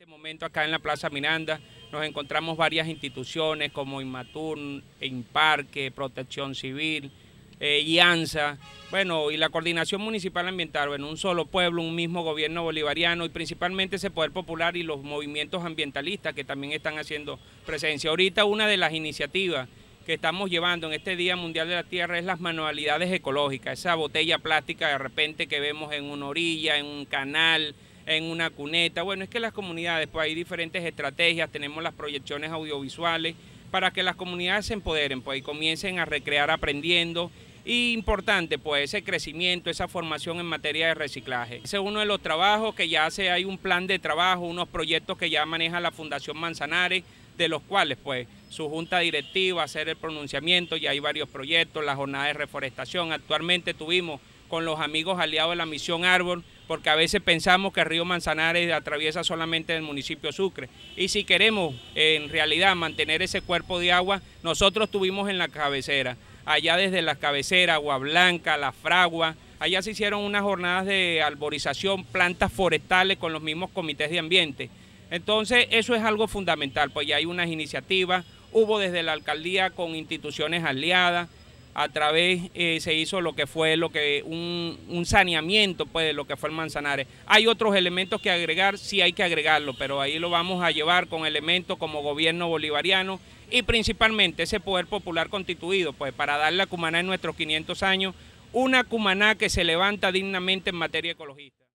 este momento acá en la Plaza Miranda nos encontramos varias instituciones como Inmatur, Imparque, Protección Civil, eh, IANSA, bueno, y la Coordinación Municipal Ambiental, bueno, un solo pueblo, un mismo gobierno bolivariano y principalmente ese poder popular y los movimientos ambientalistas que también están haciendo presencia. Ahorita una de las iniciativas que estamos llevando en este Día Mundial de la Tierra es las manualidades ecológicas, esa botella plástica de repente que vemos en una orilla, en un canal, en una cuneta. Bueno, es que las comunidades, pues hay diferentes estrategias, tenemos las proyecciones audiovisuales para que las comunidades se empoderen, pues y comiencen a recrear aprendiendo. Y importante, pues ese crecimiento, esa formación en materia de reciclaje. Ese es uno de los trabajos que ya hace, hay un plan de trabajo, unos proyectos que ya maneja la Fundación Manzanares, de los cuales, pues, su junta directiva, hacer el pronunciamiento, ya hay varios proyectos, la jornada de reforestación. Actualmente tuvimos con los amigos aliados de la Misión Árbol porque a veces pensamos que el Río Manzanares atraviesa solamente el municipio Sucre. Y si queremos en realidad mantener ese cuerpo de agua, nosotros tuvimos en la cabecera, allá desde la cabecera, Agua Blanca, La Fragua, allá se hicieron unas jornadas de arborización, plantas forestales con los mismos comités de ambiente. Entonces eso es algo fundamental, pues ya hay unas iniciativas, hubo desde la alcaldía con instituciones aliadas, a través eh, se hizo lo que fue lo que un, saneamiento pues de lo que fue el Manzanares. Hay otros elementos que agregar, sí hay que agregarlo, pero ahí lo vamos a llevar con elementos como gobierno bolivariano y principalmente ese poder popular constituido, pues para darle a Cumaná en nuestros 500 años una Cumaná que se levanta dignamente en materia ecologista.